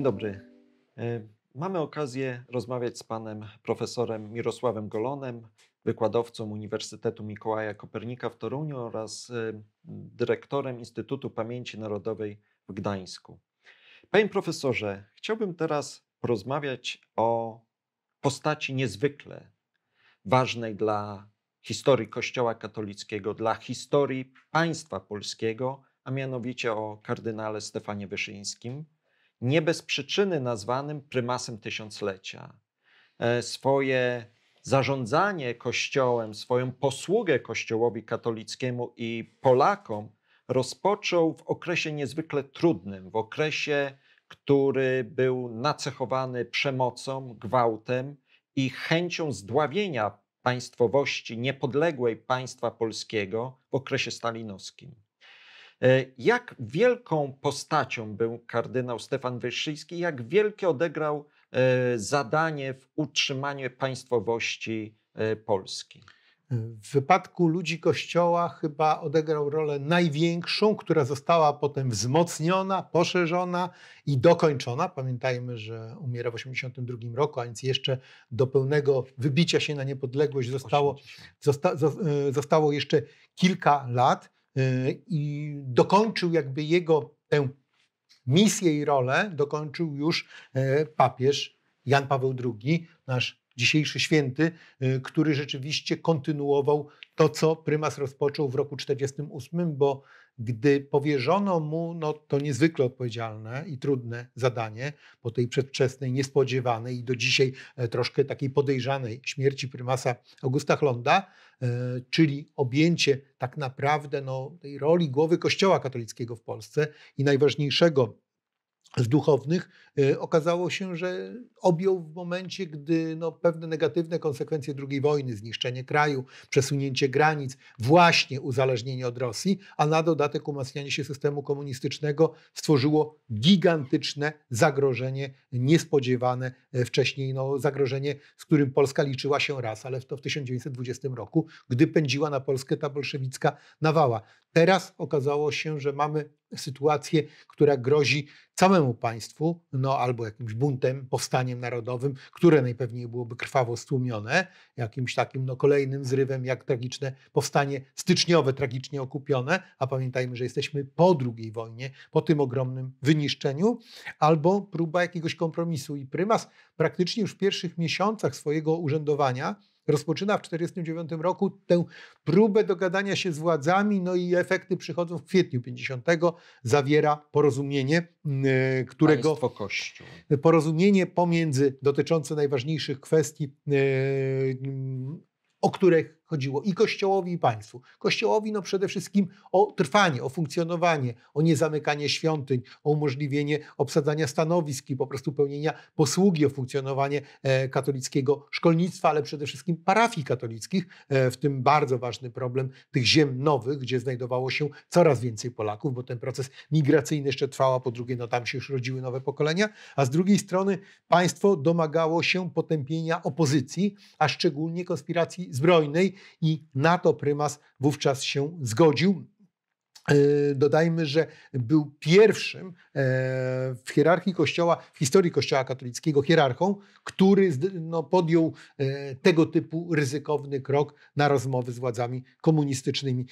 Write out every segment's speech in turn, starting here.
Dzień dobry. E, mamy okazję rozmawiać z panem profesorem Mirosławem Golonem, wykładowcą Uniwersytetu Mikołaja Kopernika w Toruniu oraz e, dyrektorem Instytutu Pamięci Narodowej w Gdańsku. Panie profesorze, chciałbym teraz porozmawiać o postaci niezwykle ważnej dla historii Kościoła katolickiego, dla historii państwa polskiego, a mianowicie o kardynale Stefanie Wyszyńskim nie bez przyczyny nazwanym prymasem tysiąclecia. E, swoje zarządzanie Kościołem, swoją posługę Kościołowi katolickiemu i Polakom rozpoczął w okresie niezwykle trudnym, w okresie, który był nacechowany przemocą, gwałtem i chęcią zdławienia państwowości niepodległej państwa polskiego w okresie stalinowskim. E, jak wielką postacią był kardynał Stefan Wyszyński, jak wielkie odegrał e, zadanie w utrzymaniu państwowości e, Polski? W wypadku ludzi Kościoła chyba odegrał rolę największą, która została potem wzmocniona, poszerzona i dokończona. Pamiętajmy, że umiera w 1982 roku, a więc jeszcze do pełnego wybicia się na niepodległość zostało, zosta, zostało jeszcze kilka lat. E, i dokończył jakby jego tę misję i rolę, dokończył już e, papież Jan Paweł II, nasz dzisiejszy święty, e, który rzeczywiście kontynuował to, co prymas rozpoczął w roku 1948, bo gdy powierzono mu no, to niezwykle odpowiedzialne i trudne zadanie po tej przedwczesnej, niespodziewanej i do dzisiaj e, troszkę takiej podejrzanej śmierci prymasa Augusta Hlonda, e, czyli objęcie tak naprawdę no, tej roli głowy Kościoła katolickiego w Polsce i najważniejszego z duchownych Y, okazało się, że objął w momencie, gdy no, pewne negatywne konsekwencje II wojny, zniszczenie kraju, przesunięcie granic, właśnie uzależnienie od Rosji, a na dodatek umacnianie się systemu komunistycznego stworzyło gigantyczne zagrożenie, niespodziewane e, wcześniej, no, zagrożenie, z którym Polska liczyła się raz, ale to w 1920 roku, gdy pędziła na Polskę ta bolszewicka nawała. Teraz okazało się, że mamy sytuację, która grozi całemu państwu, no, albo jakimś buntem, powstaniem narodowym, które najpewniej byłoby krwawo stłumione, jakimś takim no, kolejnym zrywem, jak tragiczne powstanie styczniowe, tragicznie okupione, a pamiętajmy, że jesteśmy po II wojnie, po tym ogromnym wyniszczeniu, albo próba jakiegoś kompromisu. I prymas praktycznie już w pierwszych miesiącach swojego urzędowania rozpoczyna w 1949 roku tę próbę dogadania się z władzami, no i efekty przychodzą w kwietniu 50. Zawiera porozumienie, y, którego... Państwo Kościół. Porozumienie pomiędzy dotyczące najważniejszych kwestii, y, o których chodziło i Kościołowi, i państwu. Kościołowi no przede wszystkim o trwanie, o funkcjonowanie, o niezamykanie świątyń, o umożliwienie obsadzania stanowisk i po prostu pełnienia posługi, o funkcjonowanie e, katolickiego szkolnictwa, ale przede wszystkim parafii katolickich, e, w tym bardzo ważny problem tych ziem nowych, gdzie znajdowało się coraz więcej Polaków, bo ten proces migracyjny jeszcze trwał, a po drugie no tam się już rodziły nowe pokolenia, a z drugiej strony państwo domagało się potępienia opozycji, a szczególnie konspiracji zbrojnej, i na to prymas wówczas się zgodził. E, dodajmy, że był pierwszym e, w hierarchii Kościoła, w historii Kościoła katolickiego hierarchą, który no, podjął e, tego typu ryzykowny krok na rozmowy z władzami komunistycznymi.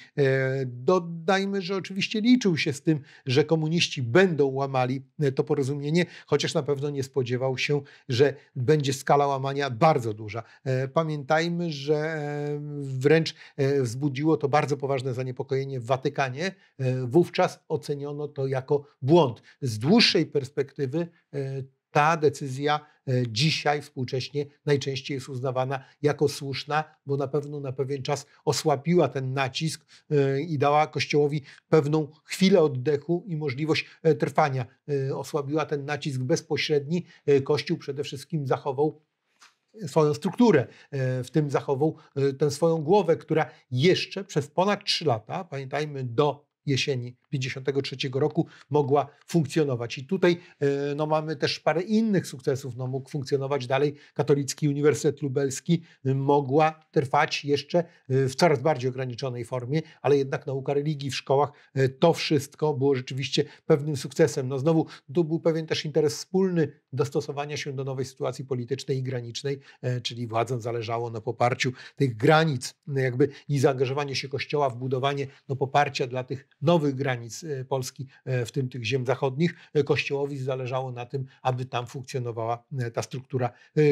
Dodajmy, że oczywiście liczył się z tym, że komuniści będą łamali to porozumienie, chociaż na pewno nie spodziewał się, że będzie skala łamania bardzo duża. Pamiętajmy, że wręcz wzbudziło to bardzo poważne zaniepokojenie w Watykanie E, wówczas oceniono to jako błąd. Z dłuższej perspektywy e, ta decyzja e, dzisiaj współcześnie najczęściej jest uznawana jako słuszna, bo na pewno na pewien czas osłabiła ten nacisk i dała Kościołowi pewną chwilę oddechu i możliwość trwania. Osłabiła ten nacisk bezpośredni. Kościół przede wszystkim zachował swoją strukturę, w tym zachował tę swoją głowę, która jeszcze przez ponad 3 lata, pamiętajmy, do jesieni 1953 roku mogła funkcjonować. I tutaj e, no, mamy też parę innych sukcesów. No, mógł funkcjonować dalej Katolicki Uniwersytet Lubelski, mogła trwać jeszcze e, w coraz bardziej ograniczonej formie, ale jednak nauka religii w szkołach, e, to wszystko było rzeczywiście pewnym sukcesem. No znowu, tu był pewien też interes wspólny dostosowania się do nowej sytuacji politycznej i granicznej, e, czyli władzom zależało na poparciu tych granic no jakby i zaangażowanie się Kościoła w budowanie no, poparcia dla tych nowych granic e, Polski, e, w tym tych ziem zachodnich. Kościołowi zależało na tym, aby tam funkcjonowała ta struktura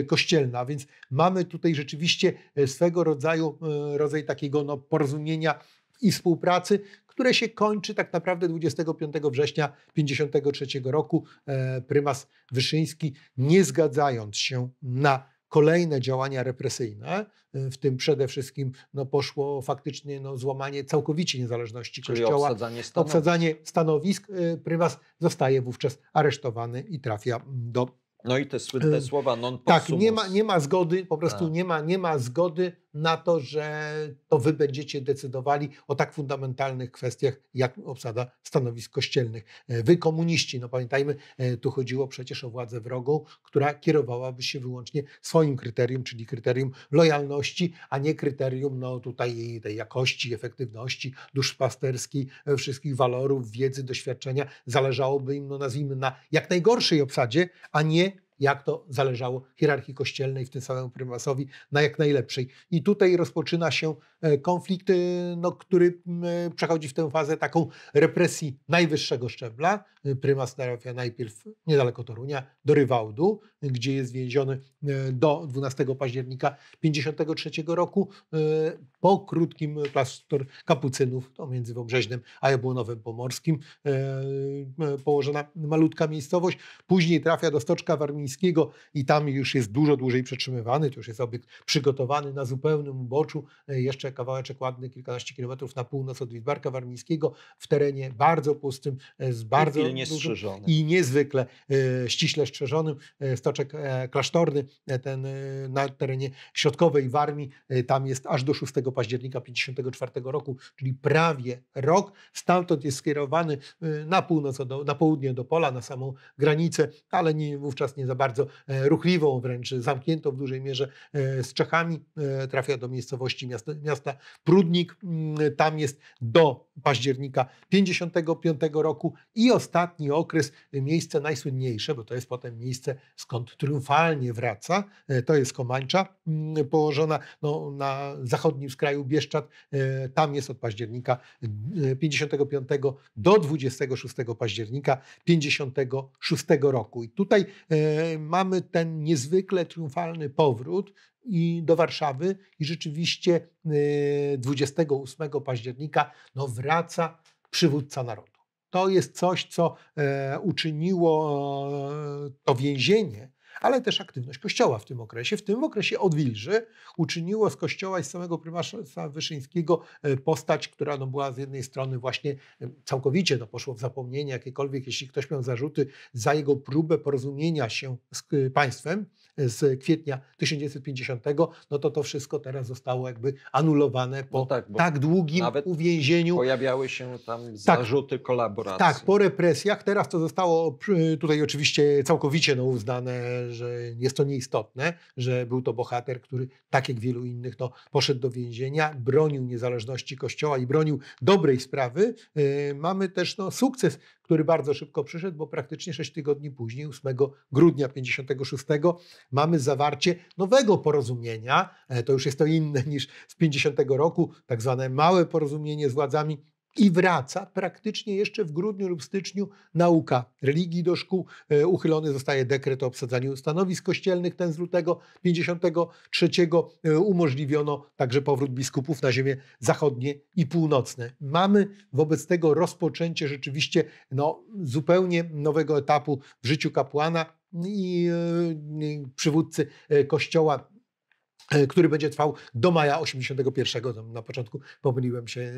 kościelna, więc mamy tutaj rzeczywiście swego rodzaju rodzaj takiego no, porozumienia i współpracy, które się kończy tak naprawdę 25 września 1953 roku. E, prymas Wyszyński, nie zgadzając się na kolejne działania represyjne, e, w tym przede wszystkim no, poszło faktycznie no, złamanie całkowicie niezależności Czyli Kościoła, obsadzanie stanowisk. obsadzanie stanowisk. E, prymas zostaje wówczas aresztowany i trafia do no i te słynne słowa non tak, possumus. Tak, nie ma, nie ma zgody, po prostu nie ma, nie ma zgody na to, że to wy będziecie decydowali o tak fundamentalnych kwestiach, jak obsada stanowisk kościelnych. E, wy, komuniści, no pamiętajmy, e, tu chodziło przecież o władzę wrogą, która kierowałaby się wyłącznie swoim kryterium, czyli kryterium lojalności, a nie kryterium no, tutaj tej jakości, efektywności, duszpasterskiej, e, wszystkich walorów, wiedzy, doświadczenia. Zależałoby im, no, nazwijmy, na jak najgorszej obsadzie, a nie jak to zależało hierarchii kościelnej, w tym samym prymasowi, na jak najlepszej. I tutaj rozpoczyna się e, konflikt, e, no, który e, przechodzi w tę fazę taką represji najwyższego szczebla. Prymas trafia najpierw niedaleko Torunia, do Rywałdu, gdzie jest więziony do 12 października 1953 roku. Po krótkim klasztor kapucynów, to między Wąbrzeźnym a Jabłonowym Pomorskim, położona malutka miejscowość. Później trafia do Stoczka Warmińskiego, i tam już jest dużo dłużej przetrzymywany, to już jest obiekt przygotowany na zupełnym uboczu, e, jeszcze kawałeczek ładny, kilkanaście kilometrów na północ od Widbarka Warmińskiego, w terenie bardzo pustym, e, z bardzo dużym i niezwykle e, ściśle strzeżonym, stoczek klasztorny, ten na terenie środkowej Warmii, tam jest aż do 6 października 1954 roku, czyli prawie rok. Stamtąd jest skierowany na północ, na południe do pola, na samą granicę, ale nie, wówczas nie, bardzo e, ruchliwą, wręcz zamkniętą w dużej mierze e, z Czechami. E, trafia do miejscowości miasta, miasta Prudnik. Mm, tam jest do października 55 roku i ostatni okres, miejsce najsłynniejsze, bo to jest potem miejsce, skąd triumfalnie wraca, to jest Komańcza, mm, położona no, na zachodnim skraju Bieszczad. Tam jest od października 55 do 26 października 56 roku. I tutaj mamy ten niezwykle triumfalny powrót i do Warszawy i rzeczywiście 28 e, października no, wraca przywódca narodu. To jest coś, co e, uczyniło e, to więzienie ale też aktywność Kościoła w tym okresie. W tym okresie odwilży uczyniło z Kościoła i z samego prymasza Wyszyńskiego e, postać, która no, była z jednej strony właśnie e, całkowicie no, poszło w zapomnienie jakiekolwiek, jeśli ktoś miał zarzuty za jego próbę porozumienia się z e, państwem, z kwietnia 1950, no to to wszystko teraz zostało jakby anulowane no po no tak, tak, długim uwięzieniu. Pojawiały się tam tak. zarzuty kolaboracji. Tak, po represjach. Teraz to zostało tutaj oczywiście całkowicie no, uznane, że jest to nieistotne, że był to bohater, który tak jak wielu innych no, poszedł do więzienia, bronił niezależności Kościoła i bronił dobrej sprawy. Y, mamy też no, sukces który bardzo szybko przyszedł, bo praktycznie 6 tygodni później, 8 grudnia 56, mamy zawarcie nowego porozumienia. E, to już jest to inne niż z 50 roku, tak zwane małe porozumienie z władzami i wraca praktycznie jeszcze w grudniu lub styczniu nauka religii do szkół. E, uchylony zostaje dekret o obsadzaniu stanowisk kościelnych, ten z lutego 53 e, umożliwiono także powrót biskupów na ziemię zachodnie i północne. Mamy wobec tego rozpoczęcie rzeczywiście no, zupełnie nowego etapu w życiu kapłana i e, przywódcy kościoła E, który będzie trwał do maja 81, na początku pomyliłem się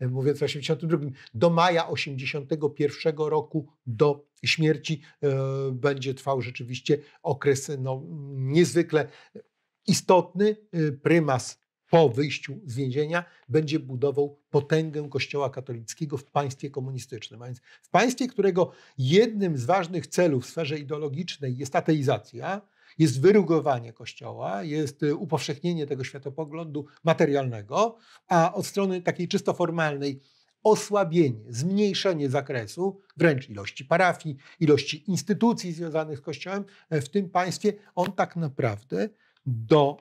mówiąc o 82, do maja 81 roku do śmierci e, będzie trwał rzeczywiście okres no, niezwykle istotny. E, prymas po wyjściu z więzienia będzie budował potęgę Kościoła katolickiego w państwie komunistycznym. A więc w państwie, którego jednym z ważnych celów w sferze ideologicznej jest ateizacja, jest wyrugowanie Kościoła, jest y, upowszechnienie tego światopoglądu materialnego, a od strony takiej czysto formalnej osłabienie, zmniejszenie zakresu, wręcz ilości parafii, ilości instytucji związanych z Kościołem e, w tym państwie. On tak naprawdę do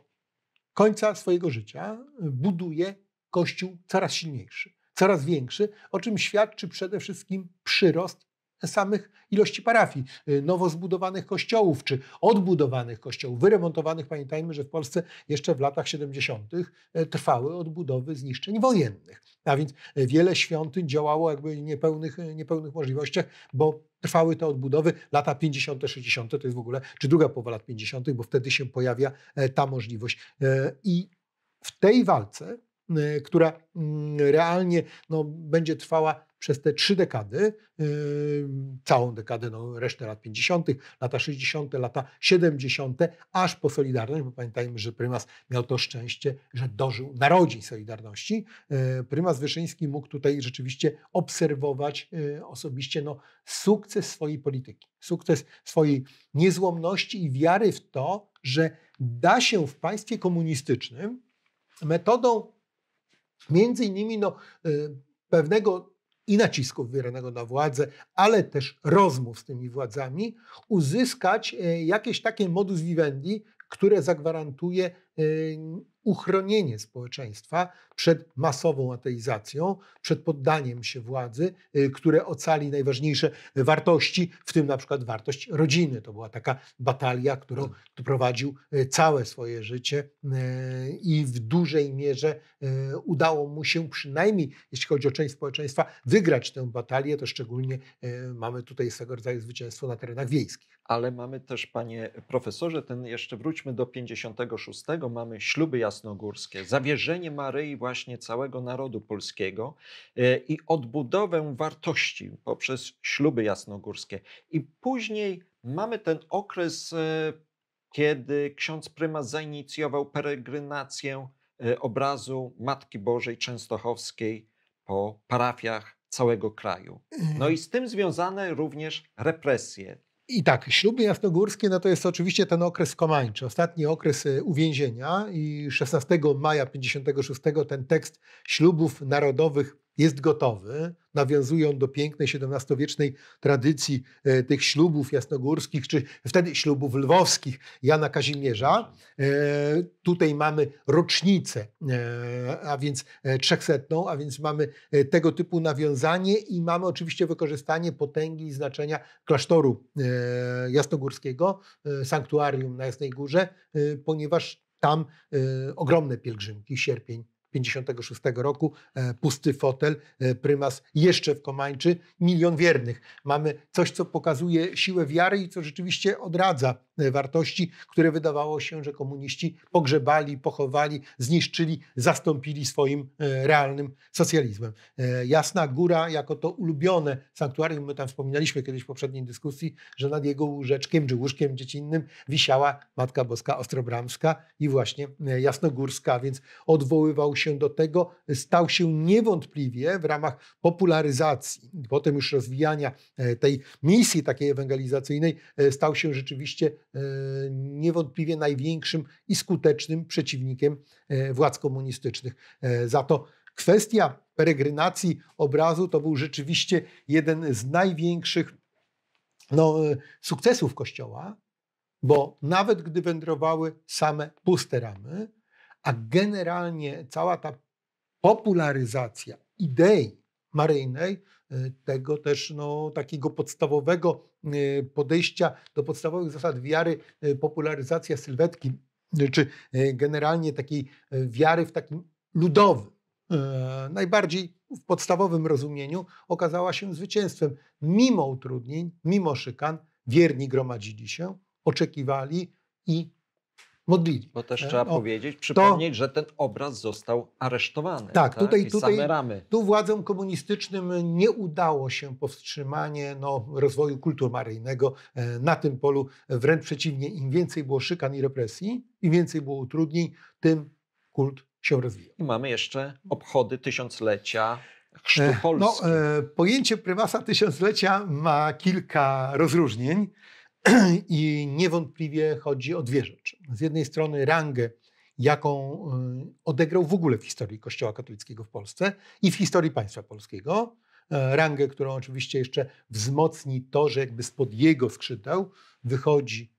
końca swojego życia e, buduje Kościół coraz silniejszy, coraz większy, o czym świadczy przede wszystkim przyrost samych ilości parafii, y, nowo zbudowanych kościołów, czy odbudowanych kościołów, wyremontowanych. Pamiętajmy, że w Polsce jeszcze w latach 70. Y, trwały odbudowy zniszczeń wojennych. A więc y, wiele świątyń działało jakby w niepełnych, niepełnych możliwościach, bo trwały te odbudowy. Lata 50., 60. to jest w ogóle, czy druga połowa lat 50., bo wtedy się pojawia e, ta możliwość. E, I w tej walce Y, która mm, realnie no, będzie trwała przez te trzy dekady, y, całą dekadę, no, resztę lat 50., lata 60., lata 70., aż po Solidarność, bo pamiętajmy, że prymas miał to szczęście, że dożył narodzin Solidarności. Y, prymas Wyszyński mógł tutaj rzeczywiście obserwować osobiście no, sukces swojej polityki, sukces swojej niezłomności i wiary w to, że da się w państwie komunistycznym metodą Między innymi no, y, pewnego i nacisku wywieranego na władzę, ale też rozmów z tymi władzami, uzyskać e, jakieś takie modus vivendi, które zagwarantuje y, uchronienie społeczeństwa przed masową ateizacją, przed poddaniem się władzy, y, które ocali najważniejsze wartości, w tym na przykład wartość rodziny. To była taka batalia, którą tak. prowadził y, całe swoje życie y, i w dużej mierze udało mu się przynajmniej, jeśli chodzi o część społeczeństwa, wygrać tę batalię. To szczególnie mamy tutaj swego rodzaju zwycięstwo na terenach wiejskich ale mamy też, panie profesorze, ten jeszcze wróćmy do 56. Mamy śluby jasnogórskie, zawierzenie Maryi właśnie całego narodu polskiego e, i odbudowę wartości poprzez śluby jasnogórskie. I później mamy ten okres, e, kiedy ksiądz prymas zainicjował peregrynację e, obrazu Matki Bożej Częstochowskiej po parafiach całego kraju. No i z tym związane również represje i tak, śluby jasnogórskie no to jest oczywiście ten okres komańczy, ostatni okres y, uwięzienia i 16 maja 56 ten tekst ślubów narodowych jest gotowy. Nawiązuje on do pięknej XVII-wiecznej tradycji e, tych ślubów jasnogórskich, czy wtedy ślubów lwowskich Jana Kazimierza. E, tutaj mamy rocznicę, e, a więc trzechsetną, a więc mamy tego typu nawiązanie i mamy oczywiście wykorzystanie potęgi i znaczenia klasztoru jasnogórskiego, sanktuarium na Jasnej Górze, ponieważ tam ogromne pielgrzymki, sierpień 56 roku, e, pusty fotel, e, prymas jeszcze w Komańczy, milion wiernych. Mamy coś, co pokazuje siłę wiary i co rzeczywiście odradza E, wartości, które wydawało się, że komuniści pogrzebali, pochowali, zniszczyli, zastąpili swoim e, realnym socjalizmem. E, Jasna Góra, jako to ulubione sanktuarium, my tam wspominaliśmy kiedyś w poprzedniej dyskusji, że nad jego łóżeczkiem czy łóżkiem dziecinnym wisiała Matka Boska Ostrobramska i właśnie Jasnogórska, więc odwoływał się do tego, stał się niewątpliwie w ramach popularyzacji, potem już rozwijania tej misji takiej ewangelizacyjnej, stał się rzeczywiście E, niewątpliwie największym i skutecznym przeciwnikiem e, władz komunistycznych. E, za to kwestia peregrynacji obrazu to był rzeczywiście jeden z największych no, sukcesów Kościoła, bo nawet gdy wędrowały same puste ramy, a generalnie cała ta popularyzacja idei maryjnej tego też no, takiego podstawowego e, podejścia do podstawowych zasad wiary, e, popularyzacja sylwetki, e, czy generalnie takiej wiary w takim ludowym, najbardziej w podstawowym rozumieniu, okazała się zwycięstwem. Mimo utrudnień, mimo szykan, wierni gromadzili się, oczekiwali i modlili. Bo też trzeba o, powiedzieć, przypomnieć, to, że ten obraz został aresztowany. Tak, tak? tutaj, I tutaj tu władzom komunistycznym nie udało się powstrzymanie no, rozwoju kultur maryjnego e, na tym polu. Wręcz przeciwnie, im więcej było szykan i represji, im więcej było utrudnień, tym kult się rozwijał. I mamy jeszcze obchody tysiąclecia e, chrztu No, e, pojęcie prymasa tysiąclecia ma kilka rozróżnień i niewątpliwie chodzi o dwie rzeczy z jednej strony rangę, jaką y, odegrał w ogóle w historii Kościoła katolickiego w Polsce i w historii państwa polskiego. E, rangę, którą oczywiście jeszcze wzmocni to, że jakby spod jego skrzydeł wychodzi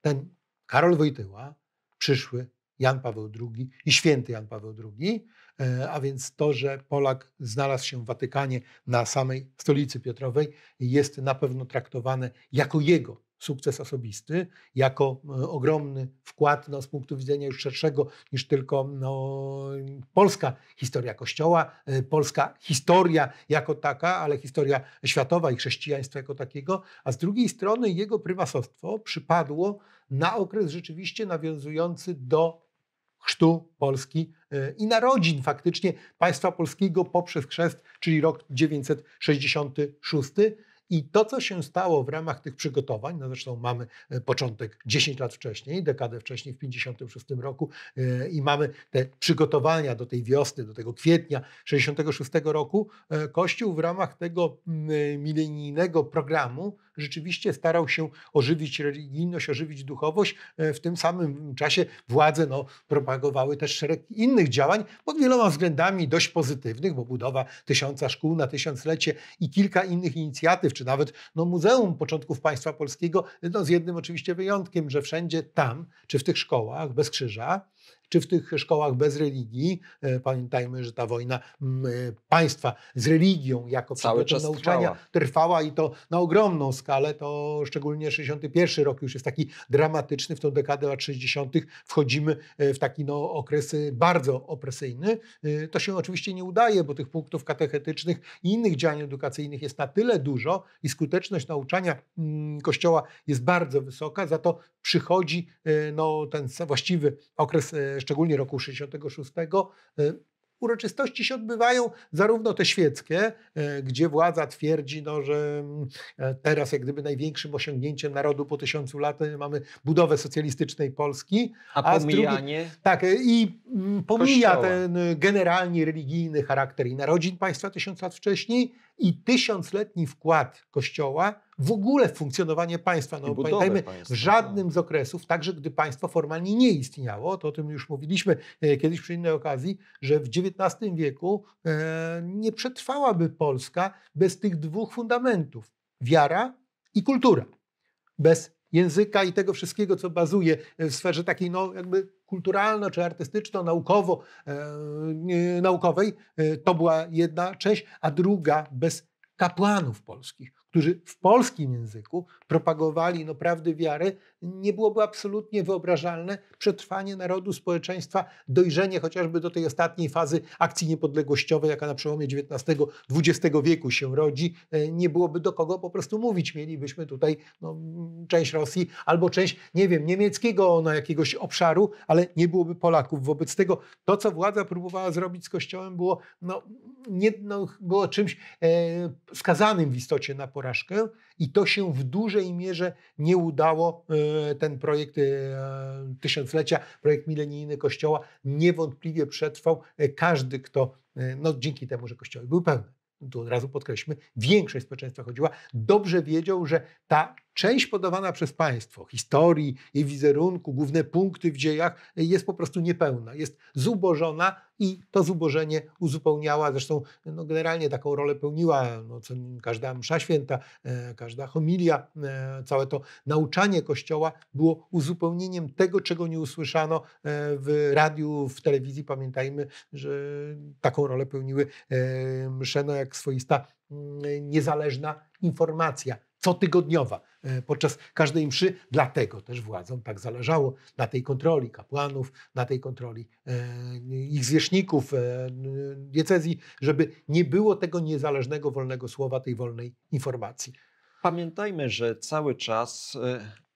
ten Karol Wojtyła, przyszły Jan Paweł II i święty Jan Paweł II, e, a więc to, że Polak znalazł się w Watykanie na samej stolicy Piotrowej, jest na pewno traktowane jako jego sukces osobisty, jako e, ogromny wkład no, z punktu widzenia już szerszego niż tylko no, polska historia Kościoła, e, polska historia jako taka, ale historia światowa i chrześcijaństwa jako takiego, a z drugiej strony jego prywatność przypadło na okres rzeczywiście nawiązujący do chrztu Polski e, i narodzin faktycznie państwa polskiego poprzez chrzest, czyli rok 966. I to, co się stało w ramach tych przygotowań, no zresztą mamy e, początek 10 lat wcześniej, dekadę wcześniej, w 1956 roku, e, i mamy te przygotowania do tej wiosny, do tego kwietnia 66 roku, e, Kościół w ramach tego mm, milenijnego programu rzeczywiście starał się ożywić religijność, ożywić duchowość. E, w tym samym czasie władze no, propagowały też szereg innych działań, pod wieloma względami dość pozytywnych, bo budowa tysiąca szkół na tysiąclecie i kilka innych inicjatyw, czy nawet no, Muzeum Początków Państwa Polskiego, no, z jednym oczywiście wyjątkiem, że wszędzie tam, czy w tych szkołach bez krzyża, czy w tych szkołach bez religii. E, pamiętajmy, że ta wojna e, państwa z religią jako Cały nauczania trwała. trwała i to na ogromną skalę. To szczególnie 61 rok już jest taki dramatyczny. W tą dekadę lat 60. wchodzimy e, w taki no, okres bardzo opresyjny. To się oczywiście nie udaje, bo tych punktów katechetycznych i innych działań edukacyjnych jest na tyle dużo i skuteczność nauczania Kościoła jest bardzo wysoka, za to przychodzi no, ten właściwy okres szczególnie roku 66, y, uroczystości się odbywają zarówno te świeckie, y, gdzie władza twierdzi, no, że mm, e, teraz jak gdyby największym osiągnięciem narodu po tysiącu lat y, mamy budowę socjalistycznej Polski. A, pomijanie? drugi, tak, i mm, pomija kościoła. ten generalnie religijny charakter i narodzin państwa tysiąc lat wcześniej i tysiącletni wkład Kościoła w ogóle funkcjonowanie państwa. No, pamiętajmy, państwa. w tak. żadnym z okresów, także gdy państwo formalnie nie istniało, to o tym już mówiliśmy e, kiedyś przy innej okazji, że w XIX wieku e, nie przetrwałaby Polska bez tych dwóch fundamentów: wiara i kultura. Bez języka i tego wszystkiego, co bazuje e, w sferze takiej no, jakby kulturalno czy artystyczno-naukowo-naukowej. to była jedna część, a druga bez kapłanów polskich, którzy w polskim języku propagowali no, prawdy wiary, nie byłoby absolutnie wyobrażalne przetrwanie narodu, społeczeństwa, dojrzenie chociażby do tej ostatniej fazy akcji niepodległościowej, jaka na przełomie XIX-XX wieku się rodzi. E, nie byłoby do kogo po prostu mówić. Mielibyśmy tutaj no, część Rosji albo część, nie wiem, niemieckiego na no, jakiegoś obszaru, ale nie byłoby Polaków. Wobec tego to, co władza próbowała zrobić z Kościołem, było, no, nie, no, było czymś e, skazanym w istocie na porażkę porażkę i to się w dużej mierze nie udało. E, ten projekt e, tysiąclecia, projekt milenijny Kościoła niewątpliwie przetrwał. E, każdy, kto, no dzięki temu, że Kościoły były pełne, tu od razu podkreślmy, większość społeczeństwa chodziła, dobrze wiedział, że ta część podawana przez państwo, historii, jej wizerunku, główne punkty w dziejach jest po prostu niepełna, jest zubożona i to zubożenie uzupełniała, zresztą no, generalnie taką rolę pełniła no, co, każda msza święta, e, każda homilia, e, całe to nauczanie Kościoła było uzupełnieniem tego, czego nie usłyszano e, w radiu, w telewizji. Pamiętajmy, że taką rolę pełniły msze, no, jak swoista mm, niezależna informacja cotygodniowa E, podczas każdej mszy. Dlatego też władzom tak zależało na tej kontroli kapłanów, na tej kontroli e, ich zwierzchników, e, diecezji, żeby nie było tego niezależnego, wolnego słowa, tej wolnej informacji. Pamiętajmy, że cały czas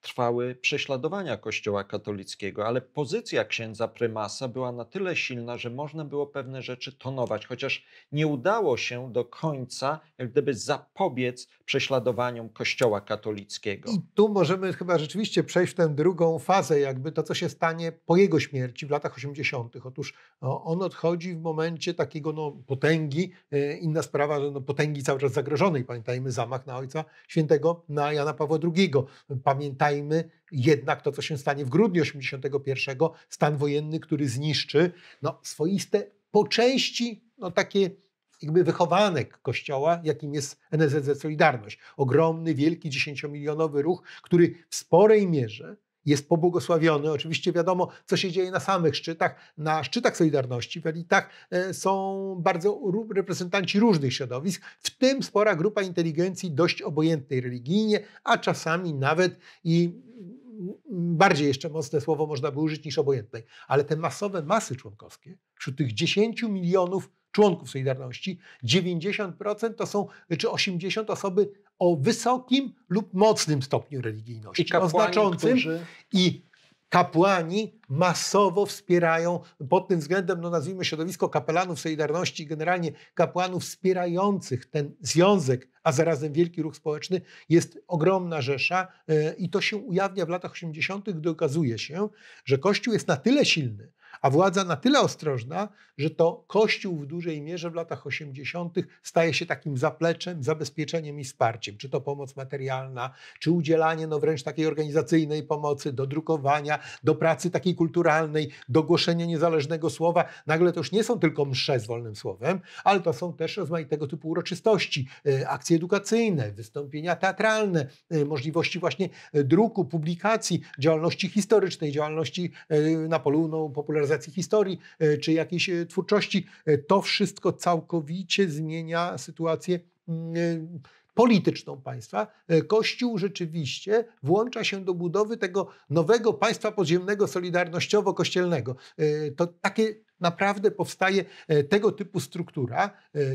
trwały prześladowania Kościoła katolickiego, ale pozycja księdza prymasa była na tyle silna, że można było pewne rzeczy tonować, chociaż nie udało się do końca, jak gdyby, zapobiec prześladowaniom Kościoła katolickiego. I tu możemy chyba rzeczywiście przejść w tę drugą fazę, jakby to, co się stanie po jego śmierci w latach 80. Otóż no, on odchodzi w momencie takiego no, potęgi, e, inna sprawa, że no, potęgi cały czas zagrożonej. Pamiętajmy zamach na ojca świętego, na Jana Pawła II. Pamiętajmy pamiętajmy jednak to, co się stanie w grudniu 81, stan wojenny, który zniszczy no, swoiste po części no, takie jakby wychowanek Kościoła, jakim jest NZZ Solidarność. Ogromny, wielki, dziesięciomilionowy ruch, który w sporej mierze jest pobłogosławiony. Oczywiście wiadomo, co się dzieje na samych szczytach. Na szczytach Solidarności w elitach e, są bardzo reprezentanci różnych środowisk, w tym spora grupa inteligencji dość obojętnej religijnie, a czasami nawet i bardziej jeszcze mocne słowo można by użyć niż obojętnej, ale te masowe masy członkowskie, wśród tych 10 milionów członków Solidarności, 90% to są, czy 80 osoby o wysokim lub mocnym stopniu religijności. I kapłani, znaczącym którzy... i kapłani masowo wspierają pod tym względem, no nazwijmy środowisko kapelanów Solidarności, generalnie kapłanów wspierających ten związek, a zarazem wielki ruch społeczny, jest ogromna rzesza e, i to się ujawnia w latach 80., gdy okazuje się, że Kościół jest na tyle silny, a władza na tyle ostrożna, że to Kościół w dużej mierze w latach 80. staje się takim zapleczem, zabezpieczeniem i wsparciem. Czy to pomoc materialna, czy udzielanie no wręcz takiej organizacyjnej pomocy, do drukowania, do pracy takiej kulturalnej, do głoszenia niezależnego słowa. Nagle to już nie są tylko msze z wolnym słowem, ale to są też rozmaitego typu uroczystości, e, akcje edukacyjne, wystąpienia teatralne, e, możliwości właśnie e, druku, publikacji, działalności historycznej, działalności na polu no, popularyzacji popularyzacji historii e, czy jakiejś e, twórczości. E, to wszystko całkowicie zmienia sytuację mm, polityczną państwa. Kościół rzeczywiście włącza się do budowy tego nowego państwa podziemnego, solidarnościowo-kościelnego. To takie naprawdę powstaje tego typu struktura.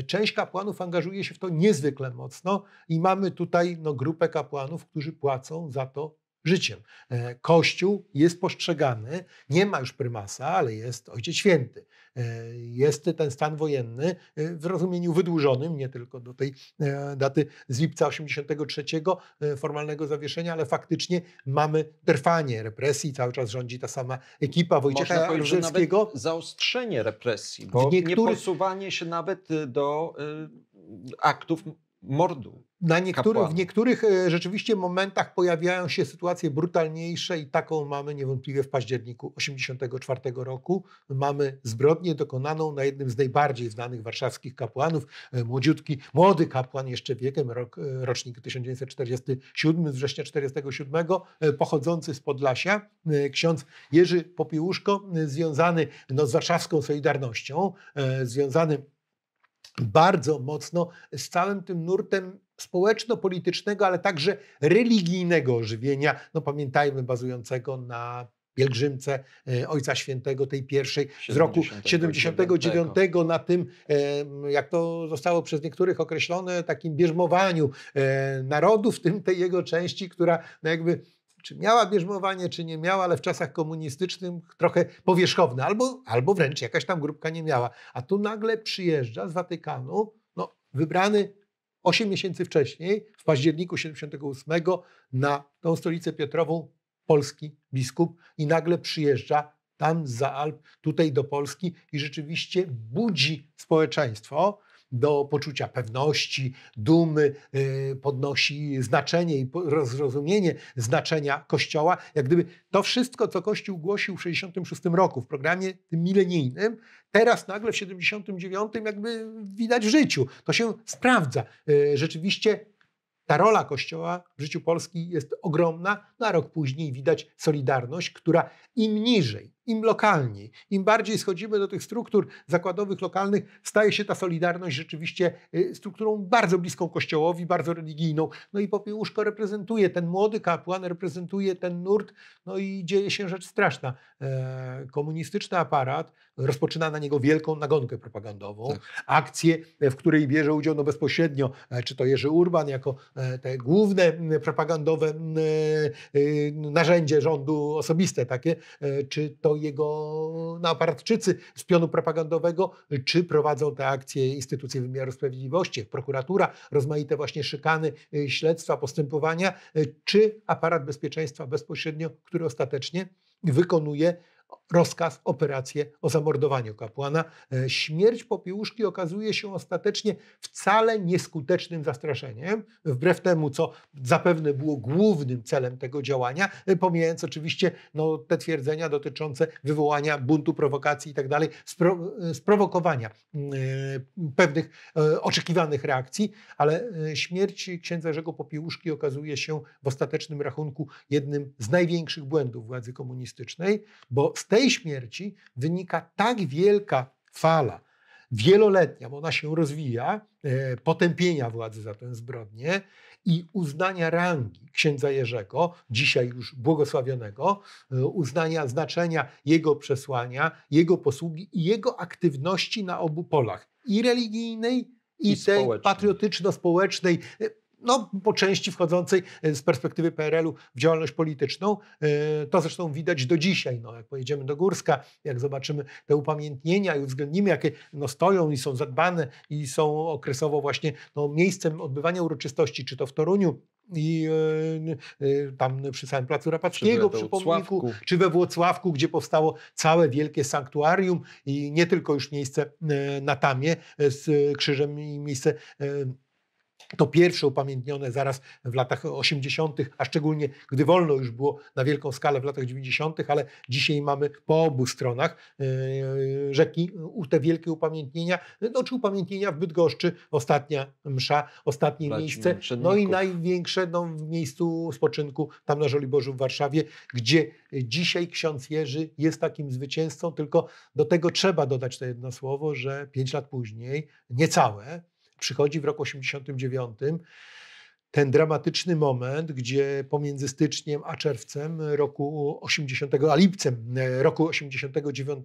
Część kapłanów angażuje się w to niezwykle mocno i mamy tutaj no, grupę kapłanów, którzy płacą za to życiem. E, Kościół jest postrzegany, nie ma już prymasa, ale jest Ojciec Święty. E, jest ten stan wojenny e, w rozumieniu wydłużonym, nie tylko do tej daty z lipca 1983 formalnego zawieszenia, ale faktycznie mamy trwanie represji, cały czas rządzi ta sama ekipa Wojciecha Jaruzelskiego. Zaostrzenie represji, bo niektórych... nie posuwanie się nawet do aktów mordu. Na niektórych w niektórych e, rzeczywiście momentach pojawiają się sytuacje brutalniejsze i taką mamy niewątpliwie w październiku 1984 roku. Mamy zbrodnię dokonaną na jednym z najbardziej znanych warszawskich kapłanów, e, młodziutki, młody kapłan jeszcze wiekiem, rok, e, rocznik 1947 z września 1947, pochodzący z Podlasia, ksiądz Jerzy Popiełuszko, związany no, z warszawską Solidarnością, związany bardzo mocno z całym tym nurtem społeczno-politycznego, ale także religijnego ożywienia, no pamiętajmy, bazującego na pielgrzymce e, Ojca Świętego, tej pierwszej z roku 79, 79, na tym, e, jak to zostało przez niektórych określone, takim bierzmowaniu e, narodu, w tym tej jego części, która no jakby czy miała bierzmowanie, czy nie miała, ale w czasach komunistycznych trochę powierzchowne, albo, albo wręcz jakaś tam grupka nie miała. A tu nagle przyjeżdża z Watykanu, no, wybrany 8 miesięcy wcześniej, w październiku 78, na tą stolicę Piotrową polski biskup i nagle przyjeżdża tam za Alp, tutaj do Polski i rzeczywiście budzi społeczeństwo do poczucia pewności, dumy, y, podnosi znaczenie i zrozumienie znaczenia Kościoła. Jak gdyby to wszystko, co Kościół głosił w 1966 roku w programie tym milenijnym, teraz nagle w 1979 jakby widać w życiu. To się sprawdza. Y, rzeczywiście ta rola Kościoła w życiu Polski jest ogromna, no a rok później widać solidarność, która im niżej im lokalni, im bardziej schodzimy do tych struktur zakładowych lokalnych, staje się ta solidarność rzeczywiście y, strukturą bardzo bliską Kościołowi, bardzo religijną. No i Popiełuszko reprezentuje, ten młody kapłan reprezentuje ten nurt, no i dzieje się rzecz straszna. E, komunistyczny aparat rozpoczyna na niego wielką nagonkę propagandową, tak. akcję, e, w której bierze udział no bezpośrednio, e, czy to Jerzy Urban jako te główne propagandowe y, narzędzie rządu osobiste takie, czy to jego napartczycy z pionu propagandowego, czy prowadzą te akcje instytucje wymiaru sprawiedliwości, prokuratura, rozmaite właśnie szykany, y, śledztwa, postępowania, y, czy aparat bezpieczeństwa bezpośrednio, który ostatecznie wykonuje rozkaz, operację o zamordowaniu kapłana. E, śmierć Popiełuszki okazuje się ostatecznie wcale nieskutecznym zastraszeniem, wbrew temu, co zapewne było głównym celem tego działania, e, pomijając oczywiście no, te twierdzenia dotyczące wywołania buntu, prowokacji itd., tak spro e, sprowokowania mm, pewnych oczekiwanych reakcji, ale śmierć księdza Jerzego Popiełuszki okazuje się w ostatecznym rachunku jednym z największych błędów władzy komunistycznej, bo z tej śmierci wynika tak wielka fala wieloletnia, bo ona się rozwija, e, potępienia władzy za tę zbrodnię i uznania rangi księdza Jerzego, dzisiaj już błogosławionego, e, uznania znaczenia jego przesłania, jego posługi i jego aktywności na obu polach i religijnej, i, i tej patriotyczno-społecznej. E, no, po części wchodzącej e, z perspektywy PRL-u w działalność polityczną. E, to zresztą widać do dzisiaj. No, jak pojedziemy do Górska, jak zobaczymy te upamiętnienia i uwzględnimy, jakie no, stoją i są zadbane i są okresowo właśnie no, miejscem odbywania uroczystości, czy to w Toruniu, i e, tam przy samym Placu Rapackiego, przy, przy pomniku, czy we Włocławku, gdzie powstało całe wielkie sanktuarium i nie tylko już miejsce na Tamie z krzyżem i miejsce to pierwsze upamiętnione zaraz w latach 80., a szczególnie gdy wolno już było na wielką skalę w latach 90., ale dzisiaj mamy po obu stronach e, rzeki te wielkie upamiętnienia, no czy upamiętnienia w Bydgoszczy, ostatnia msza, ostatnie Bać miejsce, no i największe no, w miejscu spoczynku tam na Żoliborzu w Warszawie, gdzie dzisiaj ksiądz Jerzy jest takim zwycięzcą, tylko do tego trzeba dodać to jedno słowo, że pięć lat później, niecałe, przychodzi w roku 89 ten dramatyczny moment, gdzie pomiędzy styczniem a czerwcem roku 80, a lipcem e, roku 89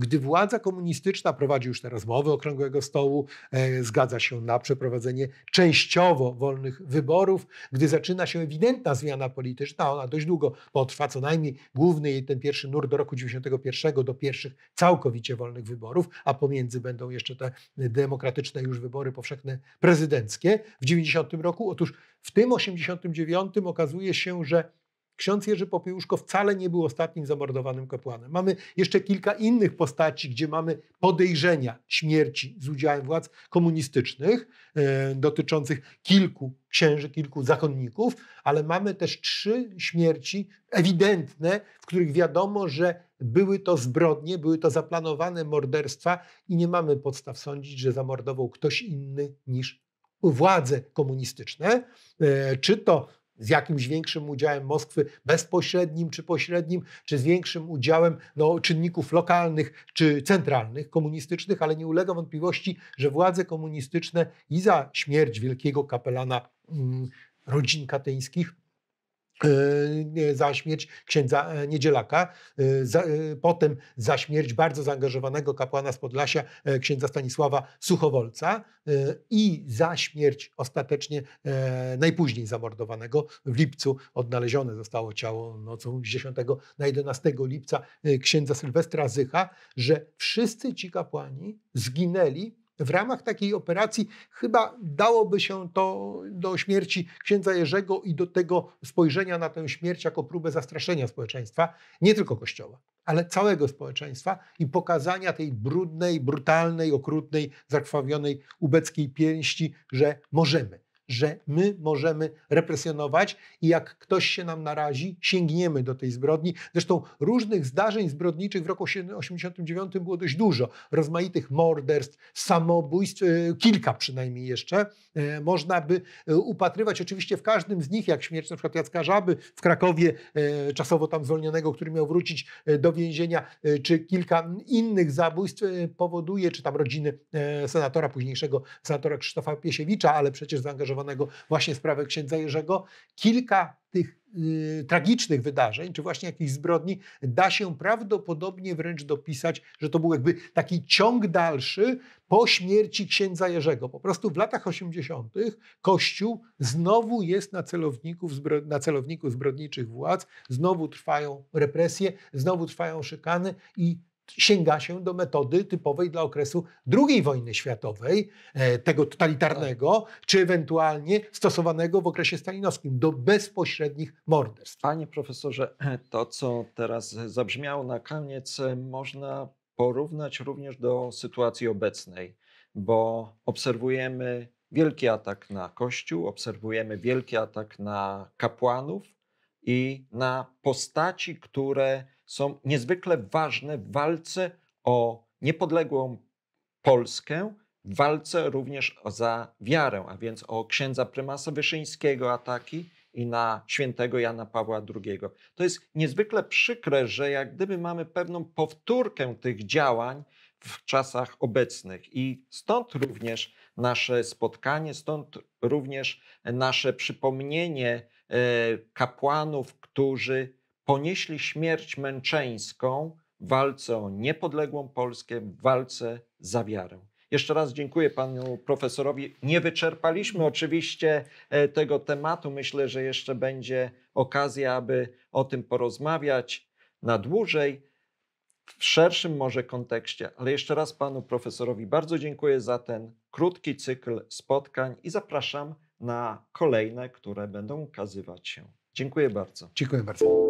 gdy władza komunistyczna prowadzi już te rozmowy okrągłego stołu, e, zgadza się na przeprowadzenie częściowo wolnych wyborów, gdy zaczyna się ewidentna zmiana polityczna, ona dość długo potrwa, co najmniej główny jej ten pierwszy nur do roku 91, do pierwszych całkowicie wolnych wyborów, a pomiędzy będą jeszcze te demokratyczne już wybory powszechne prezydenckie w 90 roku. Otóż w tym 89 okazuje się, że Ksiądz Jerzy Popiełuszko wcale nie był ostatnim zamordowanym kapłanem. Mamy jeszcze kilka innych postaci, gdzie mamy podejrzenia śmierci z udziałem władz komunistycznych e, dotyczących kilku księży, kilku zakonników, ale mamy też trzy śmierci ewidentne, w których wiadomo, że były to zbrodnie, były to zaplanowane morderstwa i nie mamy podstaw sądzić, że zamordował ktoś inny niż władze komunistyczne. E, czy to z jakimś większym udziałem Moskwy, bezpośrednim czy pośrednim, czy z większym udziałem no, czynników lokalnych czy centralnych, komunistycznych, ale nie ulega wątpliwości, że władze komunistyczne i za śmierć wielkiego kapelana mm, rodzin katyńskich E, za śmierć księdza e, Niedzielaka, e, potem za śmierć bardzo zaangażowanego kapłana z Podlasia, księdza Stanisława Suchowolca i za śmierć ostatecznie najpóźniej zamordowanego w lipcu. Odnalezione zostało ciało nocą z 10 na 11 lipca księdza Sylwestra Zycha, że wszyscy ci kapłani zginęli w ramach takiej operacji chyba dałoby się to do śmierci księdza Jerzego i do tego spojrzenia na tę śmierć jako próbę zastraszenia społeczeństwa, nie tylko Kościoła, ale całego społeczeństwa i pokazania tej brudnej, brutalnej, okrutnej, zakrwawionej ubeckiej pięści, że możemy że my możemy represjonować i jak ktoś się nam narazi, sięgniemy do tej zbrodni. Zresztą różnych zdarzeń zbrodniczych w roku 1989 było dość dużo. Rozmaitych morderstw, samobójstw, e, kilka przynajmniej jeszcze. E, można by e, upatrywać oczywiście w każdym z nich, jak śmierć na przykład Jacka Żaby w Krakowie, czasowo tam zwolnionego, który miał wrócić do więzienia, czy kilka innych zabójstw powoduje, czy tam rodziny senatora, późniejszego senatora Krzysztofa Piesiewicza, ale przecież zaangażowanego zaangażowanego właśnie w sprawę księdza Jerzego, kilka tych y, tragicznych wydarzeń, czy właśnie jakichś zbrodni, da się prawdopodobnie wręcz dopisać, że to był jakby taki ciąg dalszy po śmierci księdza Jerzego. Po prostu w latach 80. Kościół znowu jest na, celowników, na celowniku zbrodniczych władz, znowu trwają represje, znowu trwają szykany i sięga się do metody typowej dla okresu II wojny światowej, e, tego totalitarnego, tak. czy ewentualnie stosowanego w okresie stalinowskim, do bezpośrednich morderstw. Panie profesorze, to co teraz zabrzmiało na koniec, można porównać również do sytuacji obecnej, bo obserwujemy wielki atak na Kościół, obserwujemy wielki atak na kapłanów i na postaci, które są niezwykle ważne w walce o niepodległą Polskę, w walce również za wiarę, a więc o księdza prymasa Wyszyńskiego ataki i na świętego Jana Pawła II. To jest niezwykle przykre, że jak gdyby mamy pewną powtórkę tych działań w czasach obecnych i stąd również nasze spotkanie, stąd również nasze przypomnienie e, kapłanów, którzy ponieśli śmierć męczeńską w walce o niepodległą Polskę, w walce za wiarę. Jeszcze raz dziękuję panu profesorowi. Nie wyczerpaliśmy oczywiście e, tego tematu. Myślę, że jeszcze będzie okazja, aby o tym porozmawiać na dłużej, w szerszym może kontekście. Ale jeszcze raz panu profesorowi bardzo dziękuję za ten krótki cykl spotkań i zapraszam na kolejne, które będą ukazywać się. Dziękuję bardzo. Dziękuję bardzo.